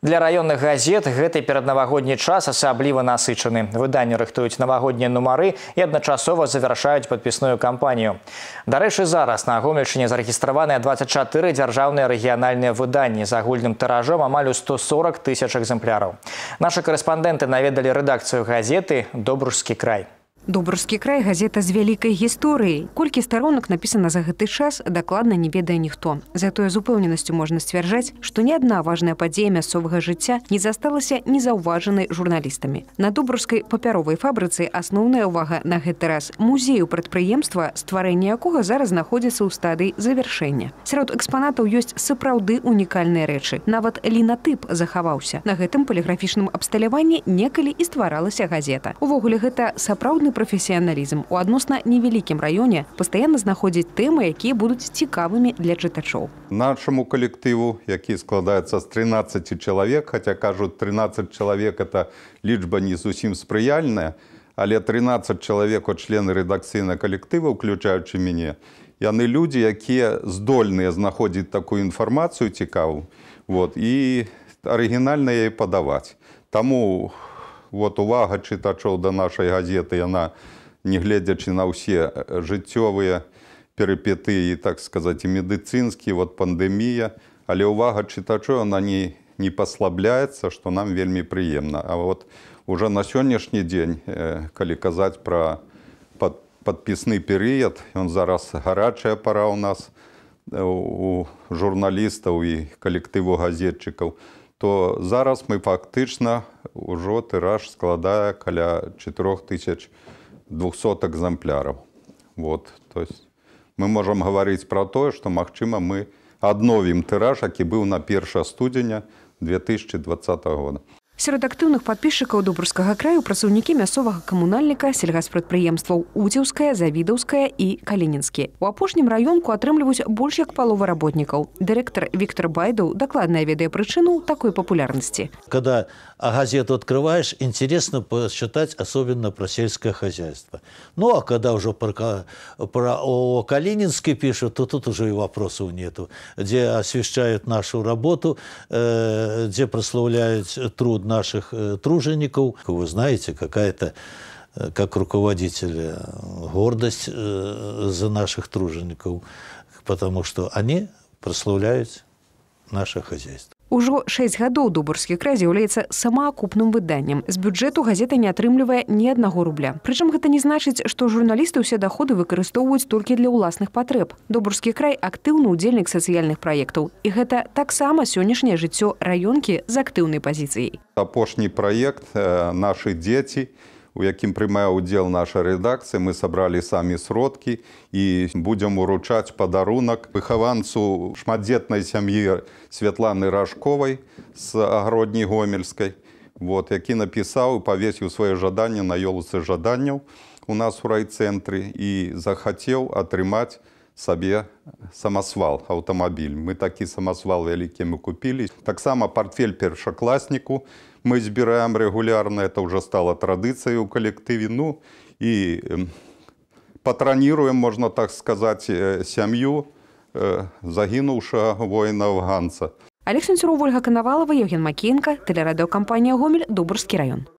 Для районных газет гэты пераднавагодні час асабліва насычаны. Выданні рыхтуюць навагоднія нумары і адначасова завяршаюць падпісную кампанію. Дарэчы, зараз на гомельчыне зарэгістраваныя 24 дзяржаўныя рэгіянальныя выданні з агульным тыражом амаль у 140 тысяч экземпляраў. Нашы карэспандэнты наведалі рэдакцыю газеты добружскі край. Добрскі край газета з вялікай гісторыяй. Колькі старонак напісана за гэты час, дакладна не ведае ніхто. Затое з упэўненасцю можна сцвярджаць, што ні адна важная падзея мясцовага жыцця не засталася незаўважанай журналістамі. На добрускай папяровай фабрыцы асноўная ўвага на гэты раз музею прадпрыемства, стварэнне якога зараз знаходзіцца ў стадыі завяршэння. Сярод экспанатаў ёсць сапраўды унікальныя рэчы. Нават лінатып захаваўся. На гэтым паліграфічным абсталяванні некалі і стваралася газета. Увогуле гэта сапраўдны прафесіяналізм у адносна невялікім раёне пастаянна знаходзіць тэмы якія будуць цікавымі для чытачоў нашаму калектыву які складаецца з 13 чалавек хотя кажуць 13 чалавек это лічба не зусім спрыяльная але 13 чалавек у члены рэдакцыйна калектыву уключаючы мяне яны людзі якія здольныя знаходзіць такую інфармацыю цікаву вот і арыгінальна яе падаваць таму у вот увага чытачоў да нашай газеты яна нягледзячы на ўсе жыццёвыя перыпеты і так сказаць і медыцынскі вот пандэмія але увага чытачоў на ней не паслабляецца што нам вельмі прыемна А вот уже на сённяшні дзень калі казаць пра подпісны перыяд ён зараз гарачая пара ў нас у журналістаў і калектыву газетчыкаў то то зараз мы фактычна ўжо тыраж складае каля 4200 экземпляраў. Вот. То есть мы можам гаварыць пра тое, што магчыма, мы адновім тыраж, які быў на 1 студзеня 2020 года. Сярод актыўных падпісчыкаў добрускага краю працаўнікі мясцовага камунальніка сельгаспрадпрыемстваў уцеўская завідаўская і калінінскі у апошнім раёнку атрымліваюць больш як палова работнікаў дырэктар Віктор байдаў дакладная ведае прычыну такой папулярнасці когда а газету открываешь интересно посчитать особенно про сельское хозяйство ну а когда уже про про о калининске пишут то тут уже и вопросов нету где освещают нашу работу э, где прославляют труд наших э, тружеников. Вы знаете, какая-то э, как руководитель э, гордость за наших тружеников, потому что они прославляют наше хозяйство. Ужо шэсць гадоў дубурскі край з'яўляецца самаакупным выданнем. З бюджэту газета не атрымлівае ні аднаго рубля. Прычым гэта не значыць, што журналісты ўсе даходы выкарыстоўваюць толькі для ўласных патрэб. Дубурскі край актыўны ўдзельнік сацыяльных праектаў. І гэта таксама сённяшняе жыццё раёнкі з актыўнай пазіцыяй. Апошні праект э, нашы дзеці, у якім прымае ўдзел наша рэдакцыя мы сабралі самі сродкі і будзем уручаць падарунак выхаванцу шматдзетнай сям'і святланы ражковай з агародні гомельскай вот які напісаў і павесіў сваё жаданне на ёлуцы жаданняў у нас у райцэнтры і захацеў атрымаць сабе самасвал аўтамабіль. Мы такі самасвал вялікі мы купілі. Таксама портфель першакласніку мы збіраем рэгулярна, это ўжо стала традыцыяй у калектыве ну і патраніруем, можна так сказаць э, сям'ю э, загінуўшага воіна афганца. Алекссенцюру Вольга Каналава Евген Макінка, тэлерадыокампанія гомель, дубрскі раён.